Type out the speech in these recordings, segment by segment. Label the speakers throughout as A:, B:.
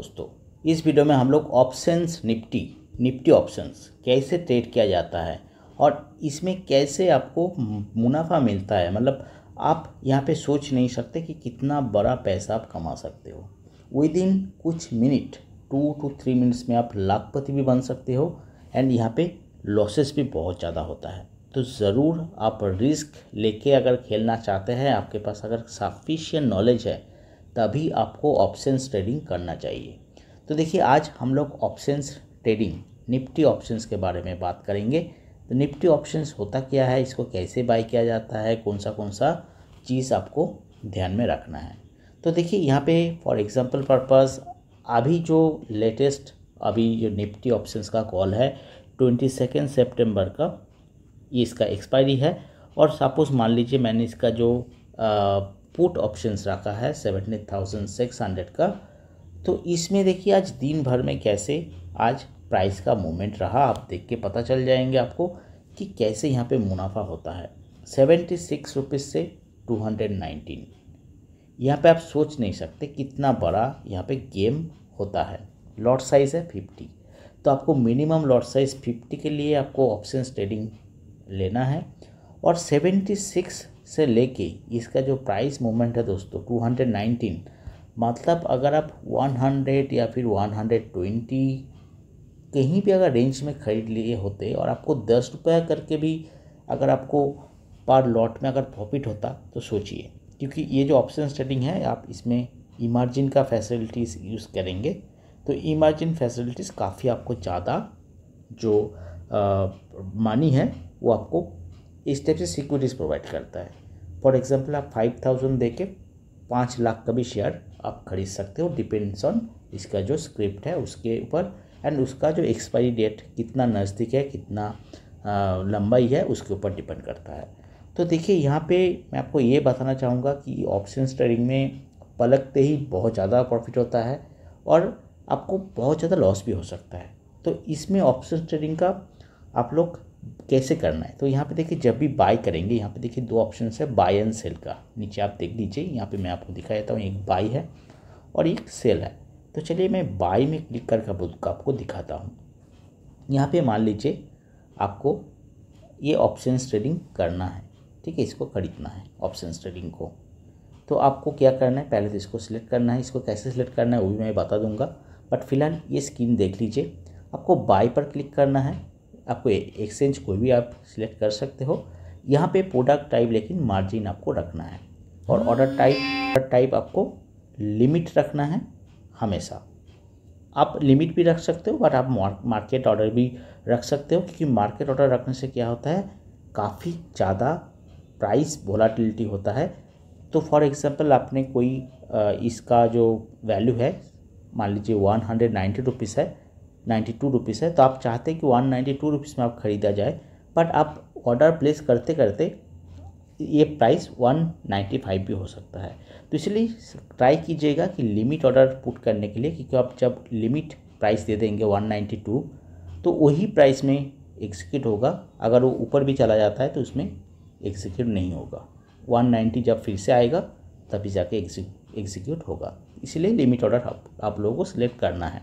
A: दोस्तों इस वीडियो में हम लोग ऑप्शंस निफ्टी निफ्टी ऑप्शंस कैसे ट्रेड किया जाता है और इसमें कैसे आपको मुनाफा मिलता है मतलब आप यहाँ पे सोच नहीं सकते कि कितना बड़ा पैसा आप कमा सकते हो विद इन कुछ minute two two three minutes में आप लाखपति भी बन सकते हो एंड यहाँ पे लॉसेस भी बहुत ज़्यादा होता है तो ज़रूर आप रिस्क लेके अगर खेलना चाहते हैं आपके पास अगर सफिशियंट नॉलेज है तभी आपको ऑप्शंस ट्रेडिंग करना चाहिए तो देखिए आज हम लोग ऑप्शंस ट्रेडिंग निफ्टी ऑप्शंस के बारे में बात करेंगे तो निफ्टी ऑप्शंस होता क्या है इसको कैसे बाई किया जाता है कौन सा कौन सा चीज़ आपको ध्यान में रखना है तो देखिए यहाँ पे फॉर एग्जांपल पर्पस अभी जो लेटेस्ट अभी जो निफ्टी ऑप्शंस का कॉल है ट्वेंटी सेकेंड सेप्टेम्बर का ये इसका एक्सपायरी है और सपोज़ मान लीजिए मैंने इसका जो पुट ऑप्शंस रखा है सेवेंटी थाउजेंड सिक्स हंड्रेड का तो इसमें देखिए आज दिन भर में कैसे आज प्राइस का मूवमेंट रहा आप देख के पता चल जाएंगे आपको कि कैसे यहाँ पे मुनाफा होता है सेवेंटी सिक्स रुपीज़ से टू हंड्रेड नाइन्टीन यहाँ पर आप सोच नहीं सकते कितना बड़ा यहाँ पे गेम होता है लॉट साइज़ है फिफ्टी तो आपको मिनिमम लॉट साइज़ फिफ्टी के लिए आपको ऑप्शन ट्रेडिंग लेना है और सेवेंटी सिक्स से लेके इसका जो प्राइस मूवमेंट है दोस्तों 219 मतलब अगर आप 100 या फिर 120 कहीं भी अगर रेंज में खरीद लिए होते और आपको दस रुपये करके भी अगर आपको पर लॉट में अगर प्रॉफिट होता तो सोचिए क्योंकि ये जो ऑप्शन स्टडिंग है आप इसमें इमार्जिन का फैसिलिटीज़ यूज़ करेंगे तो इमार्जिन फैसिलिटीज़ काफ़ी आपको ज़्यादा जो मनी है वो आपको इस टाइप से सिक्योरिटीज़ प्रोवाइड करता है फॉर एग्जाम्पल आप फाइव थाउजेंड दे के पाँच लाख का भी शेयर आप खरीद सकते हो डिपेंड्स ऑन इसका जो स्क्रिप्ट है उसके ऊपर एंड उसका जो एक्सपायरी डेट कितना नज़दीक है कितना आ, लंबाई है उसके ऊपर डिपेंड करता है तो देखिए यहाँ पे मैं आपको ये बताना चाहूँगा कि ऑप्शन ट्रेडिंग में पलकते ही बहुत ज़्यादा प्रॉफिट होता है और आपको बहुत ज़्यादा लॉस भी हो सकता है तो इसमें ऑप्शन ट्रेडिंग का आप लोग कैसे करना है तो यहाँ पे देखिए जब भी बाय करेंगे यहाँ पे देखिए दो ऑप्शन है बाय एंड सेल का नीचे आप देख लीजिए यहाँ पे मैं आपको दिखा देता हूँ एक बाय है और एक सेल है तो चलिए मैं बाय में क्लिक करके आपको दिखाता हूँ यहाँ पे मान लीजिए आपको ये ऑप्शन ट्रेडिंग करना है ठीक है इसको खरीदना है ऑप्शन ट्रेडिंग को तो आपको क्या करना है पहले तो इसको सिलेक्ट करना है इसको कैसे सिलेक्ट करना है वो भी मैं बता दूंगा बट फिलहाल ये स्कीम देख लीजिए आपको बाय पर क्लिक करना है आपको एक्सचेंज कोई भी आप सिलेक्ट कर सकते हो यहाँ पे प्रोडक्ट टाइप लेकिन मार्जिन आपको रखना है और ऑर्डर टाइप ऑर्डर टाइप आपको लिमिट रखना है हमेशा आप लिमिट भी रख सकते हो बट आप मार्केट ऑर्डर भी रख सकते हो क्योंकि मार्केट ऑर्डर रखने से क्या होता है काफ़ी ज़्यादा प्राइस वोलाटिलिटी होता है तो फॉर एग्ज़ाम्पल आपने कोई इसका जो वैल्यू है मान लीजिए वन हंड्रेड नाइन्टी रुपीज़ है नाइन्टी टू रुपीज़ है तो आप चाहते कि वन नाइन्टी टू रुपीज़ में आप ख़रीदा जाए बट आप ऑर्डर प्लेस करते करते ये प्राइस वन नाइन्टी फाइव भी हो सकता है तो इसलिए ट्राई कीजिएगा कि लिमिट ऑर्डर पुट करने के लिए क्योंकि आप जब लिमिट प्राइस दे देंगे वन नाइन्टी टू तो वही प्राइस में एग्जीक्यूट होगा अगर वो ऊपर भी चला जाता है तो उसमें एग्जीक्यूट नहीं होगा वन नाइन्टी जब फिर से आएगा तभी जाके एग्जीक्यूट होगा इसलिए लिमिट ऑर्डर आप, आप लोगों को सिलेक्ट करना है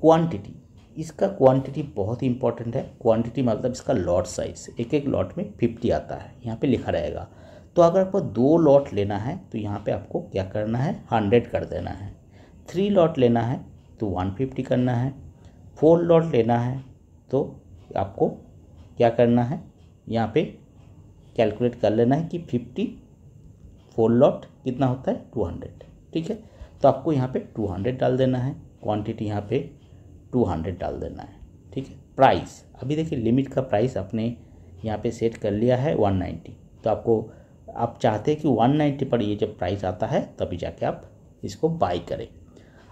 A: क्वांटिटी इसका क्वांटिटी बहुत ही इंपॉर्टेंट है क्वांटिटी मतलब इसका लॉट साइज़ एक एक लॉट में फिफ्टी आता है यहाँ पे लिखा रहेगा तो अगर आपको दो लॉट लेना है तो यहाँ पे आपको क्या करना है हंड्रेड कर देना है थ्री लॉट लेना है तो वन फिफ्टी करना है फोर लॉट लेना है तो आपको क्या करना है यहाँ पे कैलकुलेट कर लेना है कि फिफ्टी फोर लॉट कितना होता है टू हंड्रेड ठीक है तो आपको यहाँ पर टू हंड्रेड डाल देना है क्वान्टिटी यहाँ पर टू हंड्रेड डाल देना है ठीक है प्राइस अभी देखिए लिमिट का प्राइस आपने यहाँ पे सेट कर लिया है वन नाइन्टी तो आपको आप चाहते हैं कि वन नाइन्टी पर ये जब प्राइस आता है तभी जाके आप इसको बाई करें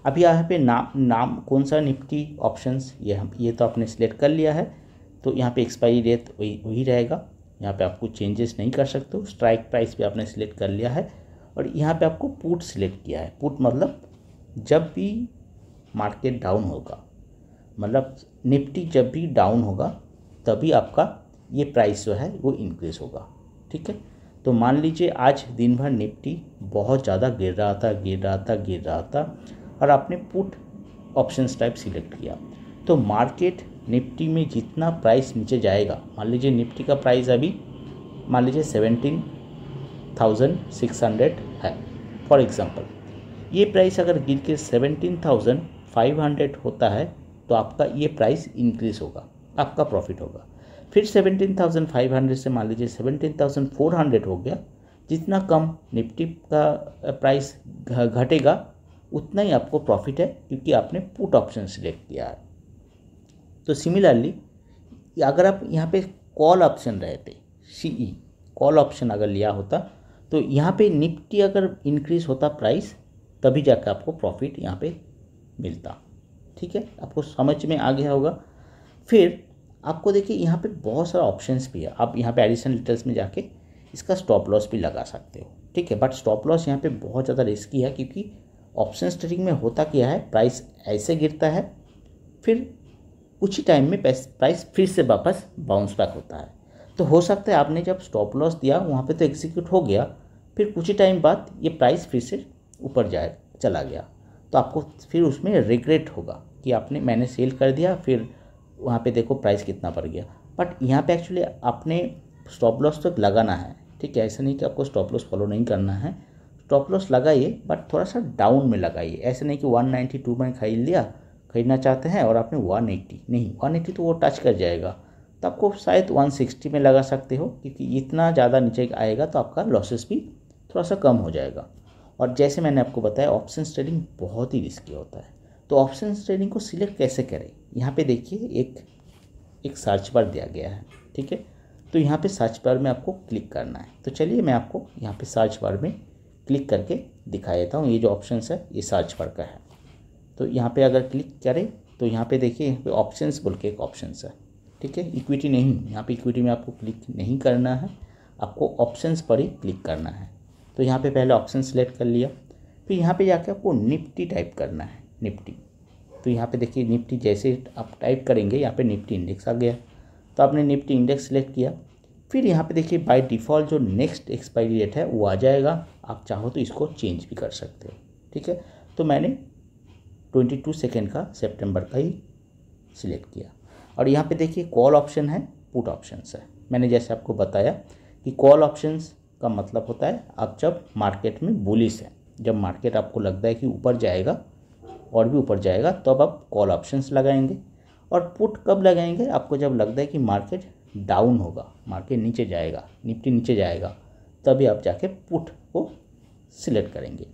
A: अभी यहाँ पे नाम नाम कौन सा निफ्टी ऑप्शंस ये हम ये तो आपने सेलेक्ट कर लिया है तो यहाँ पे एक्सपायरी डेट वही वही रहेगा यहाँ पे आपको चेंजेस नहीं कर सकते हो स्ट्राइक प्राइस भी आपने सेलेक्ट कर लिया है और यहाँ पे आपको पुट सिलेक्ट किया है पुट मतलब जब भी मार्केट डाउन होगा मतलब निफ्टी जब भी डाउन होगा तभी आपका ये प्राइस जो है वो इंक्रीज़ होगा ठीक है तो मान लीजिए आज दिन भर निफ्टी बहुत ज़्यादा गिर रहा था गिर रहा था गिर रहा था और आपने पुट ऑप्शंस टाइप सिलेक्ट किया तो मार्केट निफ्टी में जितना प्राइस नीचे जाएगा मान लीजिए निफ्टी का प्राइस अभी मान लीजिए सेवेंटीन थाउजेंड सिक्स हंड्रेड है फॉर एग्ज़ाम्पल ये प्राइस अगर गिर के सेवेंटीन थाउजेंड फाइव हंड्रेड होता है तो आपका ये प्राइस इंक्रीज होगा आपका प्रॉफिट होगा फिर सेवेंटीन थाउजेंड फाइव हंड्रेड से मान लीजिए सेवेंटीन थाउजेंड फोर हंड्रेड हो गया जितना कम निफ्टी का प्राइस घटेगा उतना ही आपको प्रॉफिट है क्योंकि आपने पुट ऑप्शन सिलेक्ट किया है तो सिमिलरली अगर आप यहाँ पे कॉल ऑप्शन रहते ई कॉल ऑप्शन अगर लिया होता तो यहाँ पे निफ्टी अगर इंक्रीज होता प्राइस तभी जाकर आपको प्रॉफिट यहाँ पे मिलता ठीक है आपको समझ में आ गया होगा फिर आपको देखिए यहाँ पे बहुत सारा ऑप्शंस भी है आप यहाँ पे एडिशनल डिटेल्स में जाके इसका स्टॉप लॉस भी लगा सकते हो ठीक है बट स्टॉप लॉस यहाँ पे बहुत ज़्यादा रिस्की है क्योंकि ऑप्शन ट्रेडिंग में होता क्या है प्राइस ऐसे गिरता है फिर कुछ ही टाइम में प्राइस फिर से वापस बाउंस बैक होता है तो हो सकता है आपने जब स्टॉप लॉस दिया वहाँ पर तो एग्जीक्यूट हो गया फिर कुछ ही टाइम बाद ये प्राइस फिर से ऊपर जाए चला गया तो आपको फिर उसमें रिग्रेट होगा कि आपने मैंने सेल कर दिया फिर वहाँ पे देखो प्राइस कितना पड़ गया बट यहाँ पे एक्चुअली आपने स्टॉप लॉस तो लगाना है ठीक है ऐसा नहीं कि आपको स्टॉप लॉस फॉलो नहीं करना है स्टॉप लॉस लगाइए बट थोड़ा सा डाउन में लगाइए ऐसे नहीं कि 192 में खरीद लिया खरीदना चाहते हैं और आपने 180 नहीं 180 तो वो टच कर जाएगा तो आपको शायद 160 में लगा सकते हो क्योंकि इतना ज़्यादा नीचे आएगा तो आपका लॉसेस भी थोड़ा सा कम हो जाएगा और जैसे मैंने आपको बताया ऑप्शन ट्रेडिंग बहुत ही रिस्की होता है तो ऑप्शन ट्रेडिंग को सिलेक्ट कैसे करें यहाँ पे देखिए एक एक सर्च बार दिया गया है ठीक है तो यहाँ पे सर्च बार में आपको क्लिक करना है तो चलिए मैं आपको यहाँ पे सर्च बार में क्लिक करके दिखा देता हूँ ये जो ऑप्शन है ये सर्च बार का है तो यहाँ पे अगर क्लिक करें तो यहाँ पे देखिए यहाँ पर ऑप्शन बोल के एक ऑप्शन है ठीक है इक्विटी नहीं यहाँ पर इक्विटी में आपको क्लिक नहीं करना है आपको ऑप्शन पर ही क्लिक करना है तो यहाँ पे पहले ऑप्शन सेलेक्ट कर लिया फिर यहाँ पे जाके आपको निफ्टी टाइप करना है निफ्टी तो यहाँ पे देखिए निफ्टी जैसे आप टाइप करेंगे यहाँ पे निफ्टी इंडेक्स आ गया तो आपने निफ्टी इंडेक्स सेलेक्ट किया फिर यहाँ पे देखिए बाय डिफ़ॉल्ट जो नेक्स्ट एक्सपायरी डेट है वो आ जाएगा आप चाहो तो इसको चेंज भी कर सकते हो ठीक है तो मैंने ट्वेंटी टू सेकेंड का सेप्टेम्बर का ही सिलेक्ट किया और यहाँ पे देखिए कॉल ऑप्शन है पुट ऑप्शंस है मैंने जैसे आपको बताया कि कॉल ऑप्शंस का मतलब होता है आप जब मार्केट में बुलिस है जब मार्केट आपको लगता है कि ऊपर जाएगा और भी ऊपर जाएगा तब तो आप कॉल ऑप्शंस लगाएंगे और पुट कब लगाएंगे आपको जब लगता है कि मार्केट डाउन होगा मार्केट नीचे जाएगा निफ्टी नीचे जाएगा तभी आप जाके पुट को सिलेक्ट करेंगे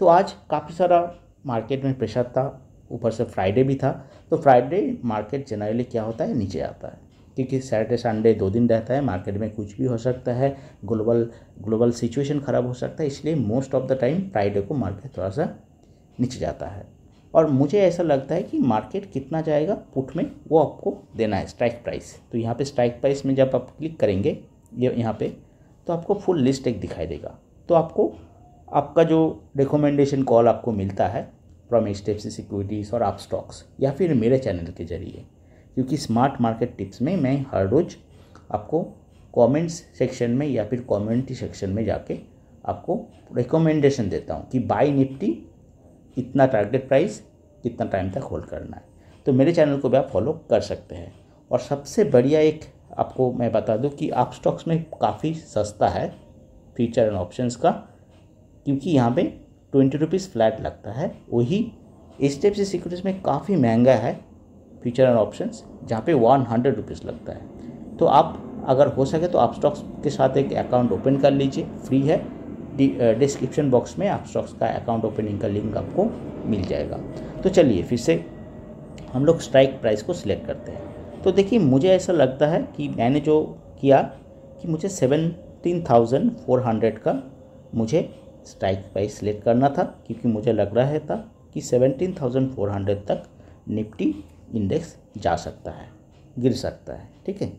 A: तो आज काफ़ी सारा मार्केट में प्रेशर था ऊपर से फ्राइडे भी था तो फ्राइडे मार्केट जनरली क्या होता है नीचे आता है क्योंकि सैटरडे संडे दो दिन रहता है मार्केट में कुछ भी हो सकता है ग्लोबल ग्लोबल सिचुएशन ख़राब हो सकता है इसलिए most of the time Friday को मार्केट थोड़ा सा नीचे जाता है और मुझे ऐसा लगता है कि मार्केट कितना जाएगा पुट में वो आपको देना है स्ट्राइक प्राइस तो यहाँ पे स्ट्राइक प्राइस में जब आप क्लिक करेंगे ये यहाँ पे तो आपको फुल लिस्ट एक दिखाई देगा तो आपको आपका जो रिकोमेंडेशन कॉल आपको मिलता है फ्रॉम एच डी सिक्योरिटीज़ और आप स्टॉक्स या फिर मेरे चैनल के जरिए क्योंकि स्मार्ट मार्केट टिप्स में मैं हर रोज़ आपको कॉमेंट्स सेक्शन में या फिर कॉमेंट्री सेक्शन में जाके आपको रिकमेंडेशन देता हूँ कि बाई निफ्टी इतना टारगेट प्राइस कितना टाइम तक होल्ड करना है तो मेरे चैनल को भी आप फॉलो कर सकते हैं और सबसे बढ़िया एक आपको मैं बता दूं कि आप स्टॉक्स में काफ़ी सस्ता है फ्यूचर एंड ऑप्शंस का क्योंकि यहाँ पे ट्वेंटी रुपीज़ फ्लैट लगता है वही एच डी सिक्योरिटीज़ में काफ़ी महंगा है फ्यूचर एंड ऑप्शन जहाँ पर वन हंड्रेड रुपीज़ लगता है तो आप अगर हो सके तो आप स्टॉक्स के साथ एक अकाउंट ओपन कर लीजिए फ्री है डिस्क्रिप्शन बॉक्स में आप स्टॉक्स का अकाउंट ओपनिंग का लिंक आपको मिल जाएगा तो चलिए फिर से हम लोग स्ट्राइक प्राइस को सिलेक्ट करते हैं तो देखिए मुझे ऐसा लगता है कि मैंने जो किया कि मुझे सेवनटीन थाउजेंड फोर हंड्रेड का मुझे स्ट्राइक प्राइस सिलेक्ट करना था क्योंकि मुझे लग रहा है था कि सेवनटीन थाउजेंड फोर हंड्रेड तक निफ्टी इंडेक्स जा सकता है गिर सकता है ठीक है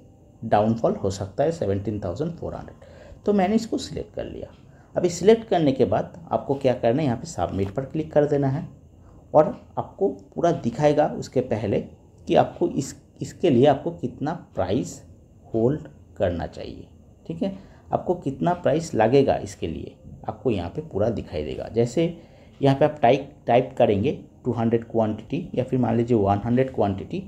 A: डाउनफॉल हो सकता है सेवनटीन थाउजेंड फोर हंड्रेड तो मैंने इसको सिलेक्ट कर लिया अभी सिलेक्ट करने के बाद आपको क्या करना है यहाँ पे सबमिट पर क्लिक कर देना है और आपको पूरा दिखाएगा उसके पहले कि आपको इस इसके लिए आपको कितना प्राइस होल्ड करना चाहिए ठीक है आपको कितना प्राइस लगेगा इसके लिए आपको यहाँ पे पूरा दिखाई देगा जैसे यहाँ पे आप टाइप टाइप करेंगे 200 क्वांटिटी या फिर मान लीजिए 100 क्वांटिटी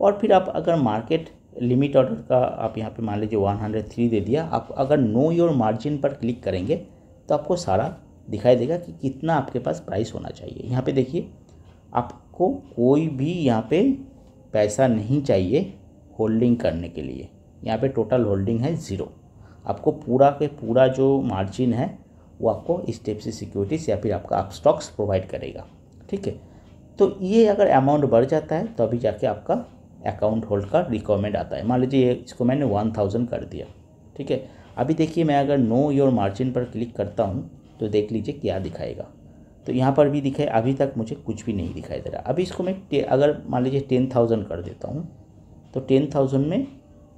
A: और फिर आप अगर मार्केट लिमिट ऑर्डर का आप यहाँ पे मान लीजिए 103 दे दिया आप अगर नो योर मार्जिन पर क्लिक करेंगे तो आपको सारा दिखाई देगा कि कितना आपके पास प्राइस होना चाहिए यहाँ पे देखिए आपको कोई भी यहाँ पे पैसा नहीं चाहिए होल्डिंग करने के लिए यहाँ पे टोटल होल्डिंग है ज़ीरो आपको पूरा के पूरा जो मार्जिन है वो आपको इस से सिक्योरिटीज़ या फिर आपका आप स्टॉक्स प्रोवाइड करेगा ठीक है तो ये अगर अमाउंट बढ़ जाता है तभी तो जाके आपका अकाउंट होल्ड का रिक्वायरमेंट आता है मान लीजिए इसको मैंने वन थाउजेंड कर दिया ठीक है अभी देखिए मैं अगर नो योर मार्जिन पर क्लिक करता हूँ तो देख लीजिए क्या दिखाएगा तो यहाँ पर भी दिखाए अभी तक मुझे कुछ भी नहीं दिखाई दे रहा अभी इसको मैं अगर मान लीजिए टेन थाउजेंड कर देता हूँ तो टेन थाउजेंड में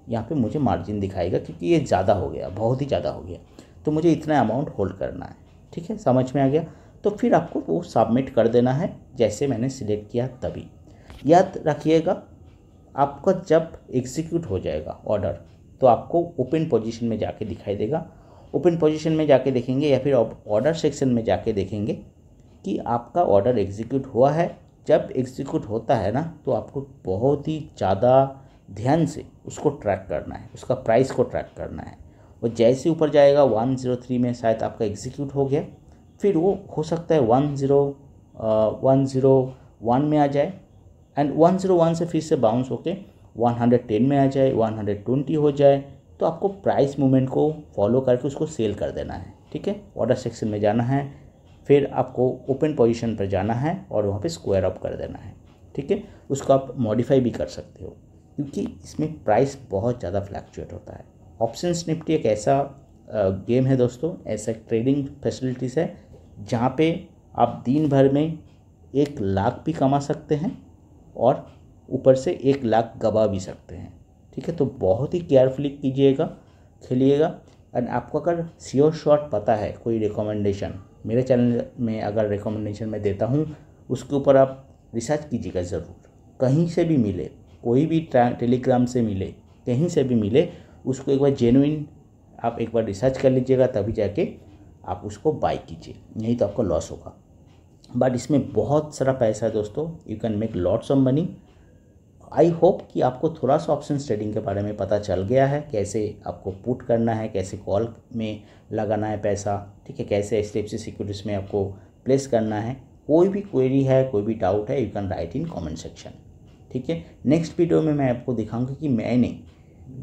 A: यहाँ पे मुझे मार्जिन दिखाएगा क्योंकि ये ज़्यादा हो गया बहुत ही ज़्यादा हो गया तो मुझे इतना अमाउंट होल्ड करना है ठीक है समझ में आ गया तो फिर आपको वो सबमिट कर देना है जैसे मैंने सिलेक्ट किया तभी याद रखिएगा आपका जब एग्जीक्यूट हो जाएगा ऑर्डर तो आपको ओपन पोजीशन में जाके दिखाई देगा ओपन पोजीशन में जाके देखेंगे या फिर ऑर्डर सेक्शन में जाके देखेंगे कि आपका ऑर्डर एग्जीक्यूट हुआ है जब एग्जीक्यूट होता है ना तो आपको बहुत ही ज़्यादा ध्यान से उसको ट्रैक करना है उसका प्राइस को ट्रैक करना है वो जैसे ऊपर जाएगा वन ज़ीरो थ्री में शायद आपका एग्जीक्यूट हो गया फिर वो हो सकता है one zero one zero one में आ जाए एंड वन ज़ीरो वन से फिर से बाउंस होके 110 में आ जाए 120 हो जाए तो आपको प्राइस मूवमेंट को फॉलो करके उसको सेल कर देना है ठीक है ऑर्डर सेक्शन में जाना है फिर आपको ओपन पोजीशन पर जाना है और वहाँ पे स्क्वायर अप कर देना है ठीक है उसको आप मॉडिफाई भी कर सकते हो क्योंकि इसमें प्राइस बहुत ज़्यादा फ्लैक्चुएट होता है ऑप्शन निफ्टी एक ऐसा गेम है दोस्तों ऐसा ट्रेडिंग फैसिलिटीज़ है जहाँ पे आप दिन भर में एक लाख भी कमा सकते हैं और ऊपर से एक लाख गवा भी सकते हैं ठीक है तो बहुत ही केयरफुली कीजिएगा खेलिएगा एंड आपको अगर सियोर शॉट पता है कोई रिकमेंडेशन मेरे चैनल में अगर रिकमेंडेशन मैं देता हूँ उसके ऊपर आप रिसर्च कीजिएगा ज़रूर कहीं से भी मिले कोई भी टेलीग्राम से मिले कहीं से भी मिले उसको एक बार जेनुइन आप एक बार रिसर्च कर लीजिएगा तभी जाके आप उसको बाई कीजिए नहीं तो आपका लॉस होगा बट इसमें बहुत सारा पैसा है दोस्तों you can make lots of money I hope कि आपको थोड़ा सा ऑप्शन ट्रेडिंग के बारे में पता चल गया है कैसे आपको पुट करना है कैसे कॉल में लगाना है पैसा ठीक है कैसे एच डी सिक्योरिटीज़ में आपको प्लेस करना है कोई भी क्वेरी है कोई भी डाउट है you can write in comment section ठीक है नेक्स्ट वीडियो में मैं आपको दिखाऊंगा कि मैंने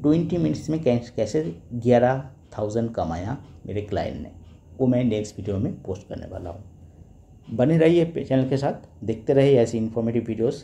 A: ट्वेंटी मिनट्स में कैसे ग्यारह थाउजेंड कमाया मेरे क्लाइंट ने वो मैं नेक्स्ट वीडियो में पोस्ट करने वाला हूँ बने रहिए चैनल के साथ देखते रहिए ऐसी इन्फॉर्मेटिव वीडियोज़